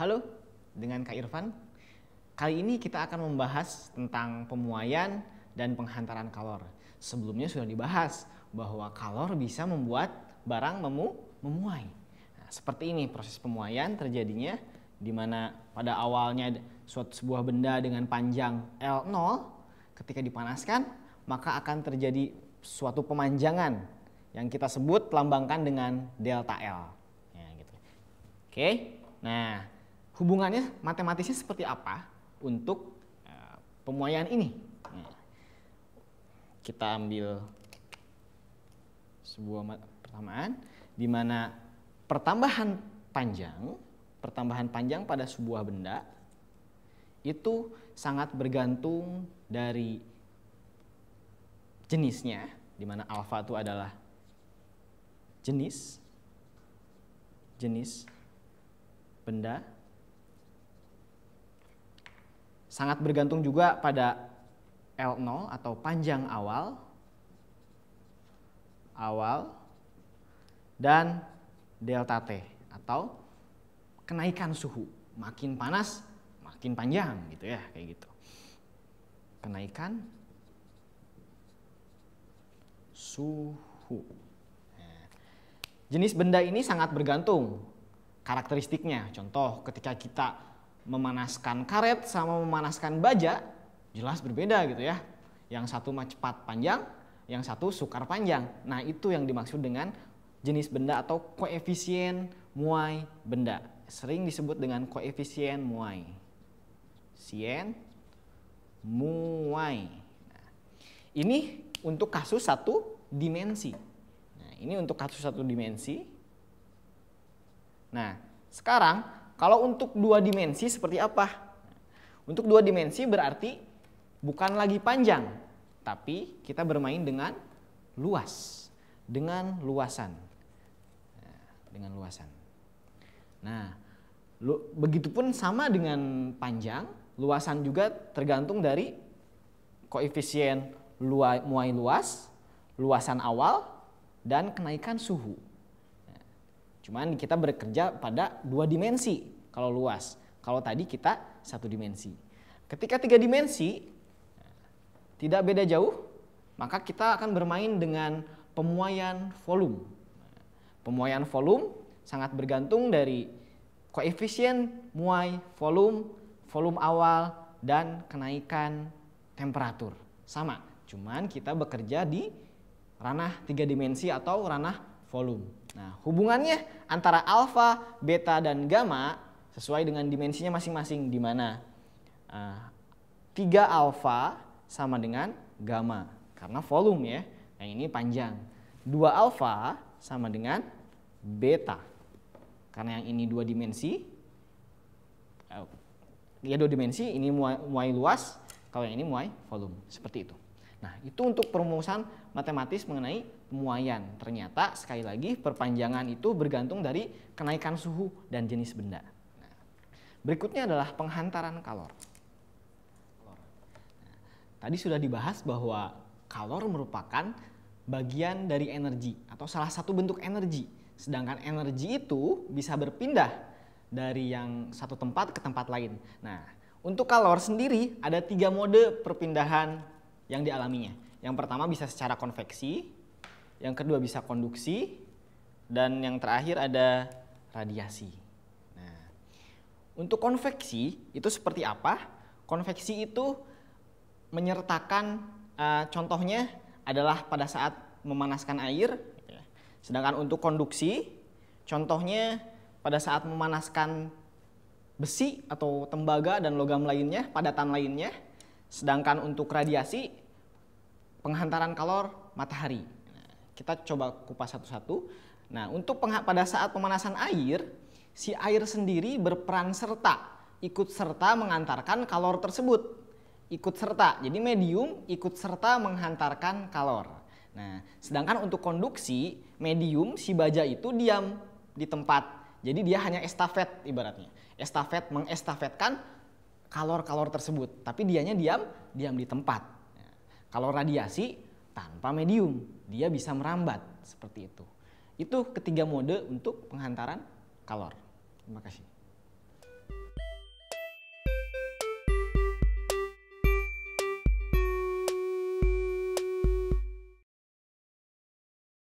Halo, dengan Kak Irfan. Kali ini kita akan membahas tentang pemuaian dan penghantaran kalor. Sebelumnya sudah dibahas bahwa kalor bisa membuat barang memu memuai. Nah, seperti ini proses pemuaian terjadinya di mana pada awalnya suatu sebuah benda dengan panjang L0 ketika dipanaskan maka akan terjadi suatu pemanjangan yang kita sebut lambangkan dengan delta L. Ya, gitu. Oke, nah hubungannya matematisnya seperti apa untuk eh, pemuaian ini. Hmm. kita ambil sebuah pertamaan di mana pertambahan panjang, pertambahan panjang pada sebuah benda itu sangat bergantung dari jenisnya, di mana alfa itu adalah jenis jenis benda sangat bergantung juga pada L0 atau panjang awal, awal, dan delta T atau kenaikan suhu. Makin panas, makin panjang gitu ya, kayak gitu. Kenaikan suhu. Jenis benda ini sangat bergantung karakteristiknya. Contoh ketika kita memanaskan karet sama memanaskan baja jelas berbeda gitu ya. Yang satu mah cepat panjang, yang satu sukar panjang. Nah itu yang dimaksud dengan jenis benda atau koefisien muai benda. Sering disebut dengan koefisien muai. Sien muai. Nah, ini untuk kasus satu dimensi. Nah, ini untuk kasus satu dimensi. Nah, sekarang kalau untuk dua dimensi seperti apa? Untuk dua dimensi berarti bukan lagi panjang, tapi kita bermain dengan luas, dengan luasan. Nah, dengan luasan. Nah, lu, begitupun sama dengan panjang, luasan juga tergantung dari koefisien lua, muai luas, luasan awal, dan kenaikan suhu. Nah, cuman kita bekerja pada dua dimensi, kalau luas. Kalau tadi kita satu dimensi. Ketika tiga dimensi, tidak beda jauh, maka kita akan bermain dengan pemuaian volume. Pemuaian volume sangat bergantung dari koefisien muai volume, volume awal, dan kenaikan temperatur. Sama, cuman kita bekerja di ranah tiga dimensi atau ranah volume. Nah, hubungannya antara alfa, beta, dan gamma sesuai dengan dimensinya masing-masing di mana uh, ah, 3 alfa sama dengan gamma karena volume ya. Yang ini panjang. 2 alfa sama dengan beta. Karena yang ini dua dimensi. Oh, ya dua dimensi, ini muai, muai luas, kalau yang ini muai volume. Seperti itu. Nah, itu untuk perumusan matematis mengenai muayan Ternyata sekali lagi perpanjangan itu bergantung dari kenaikan suhu dan jenis benda. Berikutnya adalah penghantaran kalor. Tadi sudah dibahas bahwa kalor merupakan bagian dari energi atau salah satu bentuk energi. Sedangkan energi itu bisa berpindah dari yang satu tempat ke tempat lain. Nah, untuk kalor sendiri ada tiga mode perpindahan yang dialaminya. Yang pertama bisa secara konveksi, yang kedua bisa konduksi, dan yang terakhir ada radiasi. Untuk konveksi itu seperti apa? Konveksi itu menyertakan eh, contohnya adalah pada saat memanaskan air. Gitu ya. Sedangkan untuk konduksi contohnya pada saat memanaskan besi atau tembaga dan logam lainnya, padatan lainnya. Sedangkan untuk radiasi penghantaran kalor matahari. Nah, kita coba kupas satu-satu. Nah, untuk pada saat pemanasan air si air sendiri berperan serta, ikut serta mengantarkan kalor tersebut. Ikut serta, jadi medium ikut serta menghantarkan kalor. Nah, sedangkan untuk konduksi, medium si baja itu diam di tempat. Jadi dia hanya estafet ibaratnya. Estafet mengestafetkan kalor-kalor tersebut, tapi dianya diam, diam di tempat. kalau radiasi tanpa medium, dia bisa merambat seperti itu. Itu ketiga mode untuk penghantaran Kalor. Terima kasih.